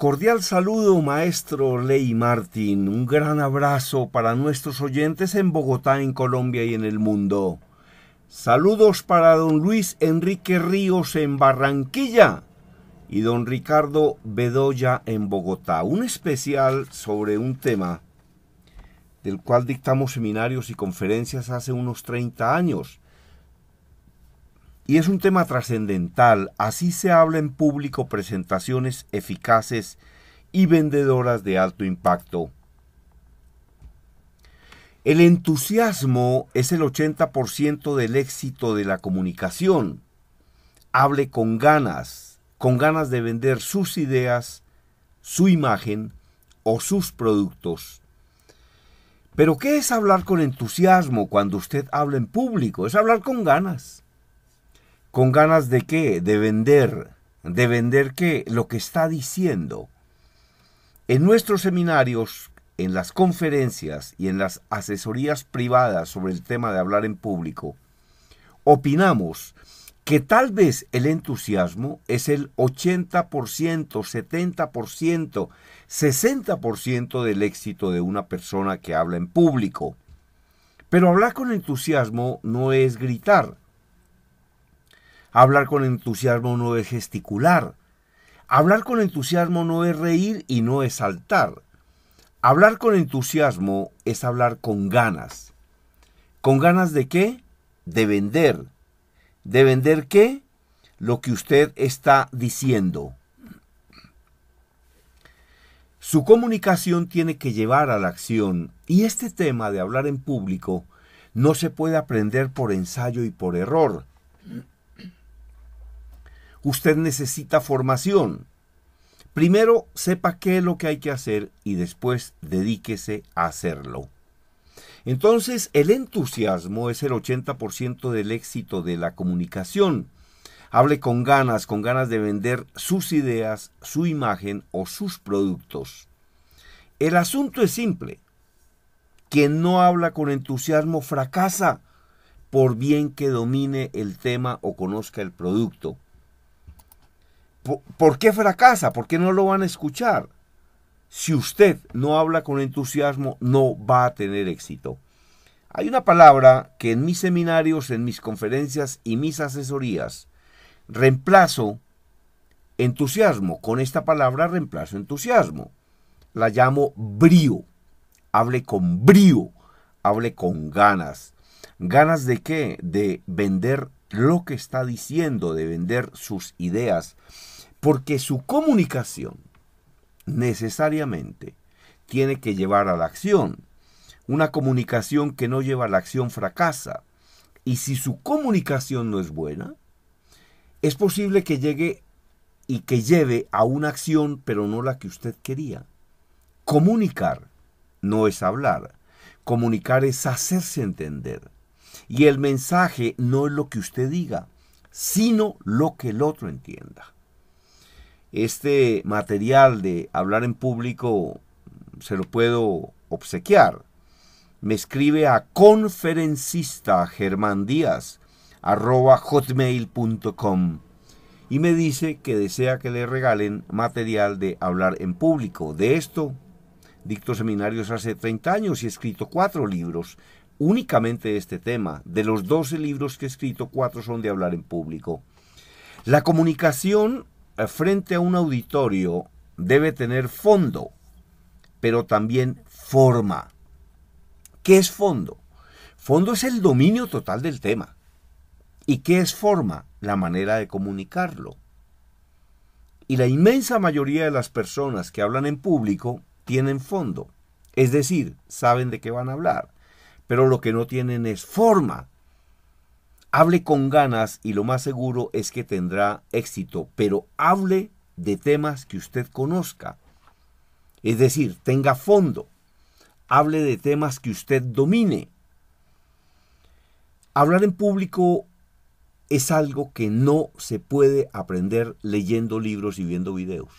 Cordial saludo, maestro Ley Martín. Un gran abrazo para nuestros oyentes en Bogotá, en Colombia y en el mundo. Saludos para don Luis Enrique Ríos en Barranquilla y don Ricardo Bedoya en Bogotá. Un especial sobre un tema del cual dictamos seminarios y conferencias hace unos 30 años y es un tema trascendental, así se habla en público presentaciones eficaces y vendedoras de alto impacto. El entusiasmo es el 80% del éxito de la comunicación. Hable con ganas, con ganas de vender sus ideas, su imagen o sus productos. Pero ¿qué es hablar con entusiasmo cuando usted habla en público? Es hablar con ganas. ¿Con ganas de qué? De vender. ¿De vender qué? Lo que está diciendo. En nuestros seminarios, en las conferencias y en las asesorías privadas sobre el tema de hablar en público, opinamos que tal vez el entusiasmo es el 80%, 70%, 60% del éxito de una persona que habla en público. Pero hablar con entusiasmo no es gritar, Hablar con entusiasmo no es gesticular. Hablar con entusiasmo no es reír y no es saltar. Hablar con entusiasmo es hablar con ganas. ¿Con ganas de qué? De vender. ¿De vender qué? Lo que usted está diciendo. Su comunicación tiene que llevar a la acción y este tema de hablar en público no se puede aprender por ensayo y por error usted necesita formación. Primero sepa qué es lo que hay que hacer y después dedíquese a hacerlo. Entonces, el entusiasmo es el 80% del éxito de la comunicación. Hable con ganas, con ganas de vender sus ideas, su imagen o sus productos. El asunto es simple. Quien no habla con entusiasmo fracasa, por bien que domine el tema o conozca el producto. ¿Por qué fracasa? ¿Por qué no lo van a escuchar? Si usted no habla con entusiasmo, no va a tener éxito. Hay una palabra que en mis seminarios, en mis conferencias y mis asesorías reemplazo entusiasmo. Con esta palabra reemplazo entusiasmo. La llamo brío. Hable con brío. Hable con ganas. ¿Ganas de qué? De vender lo que está diciendo, de vender sus ideas, porque su comunicación necesariamente tiene que llevar a la acción. Una comunicación que no lleva a la acción fracasa. Y si su comunicación no es buena, es posible que llegue y que lleve a una acción, pero no la que usted quería. Comunicar no es hablar. Comunicar es hacerse entender. Y el mensaje no es lo que usted diga, sino lo que el otro entienda. Este material de hablar en público se lo puedo obsequiar. Me escribe a conferencista Díaz arroba hotmail.com y me dice que desea que le regalen material de hablar en público. De esto, dicto seminarios hace 30 años y he escrito cuatro libros únicamente este tema. De los 12 libros que he escrito, cuatro son de hablar en público. La comunicación eh, frente a un auditorio debe tener fondo, pero también forma. ¿Qué es fondo? Fondo es el dominio total del tema. ¿Y qué es forma? La manera de comunicarlo. Y la inmensa mayoría de las personas que hablan en público tienen fondo, es decir, saben de qué van a hablar pero lo que no tienen es forma. Hable con ganas y lo más seguro es que tendrá éxito, pero hable de temas que usted conozca. Es decir, tenga fondo. Hable de temas que usted domine. Hablar en público es algo que no se puede aprender leyendo libros y viendo videos.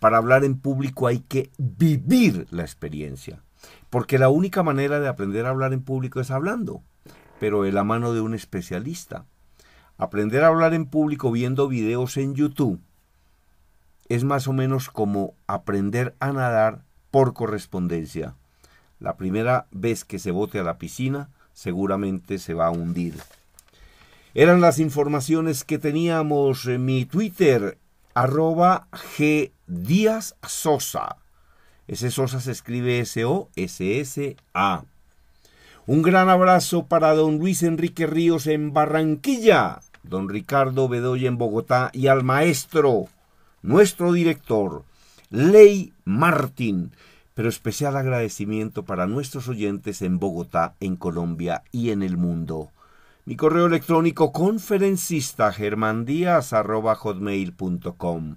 Para hablar en público hay que vivir la experiencia. Porque la única manera de aprender a hablar en público es hablando, pero en la mano de un especialista. Aprender a hablar en público viendo videos en YouTube es más o menos como aprender a nadar por correspondencia. La primera vez que se bote a la piscina seguramente se va a hundir. Eran las informaciones que teníamos en mi Twitter, arroba G. Díaz Sosa. Ese Sosa se escribe S-O-S-S-A. Un gran abrazo para don Luis Enrique Ríos en Barranquilla, don Ricardo Bedoya en Bogotá y al maestro, nuestro director, Ley Martín. Pero especial agradecimiento para nuestros oyentes en Bogotá, en Colombia y en el mundo. Mi correo electrónico conferencista germandías.com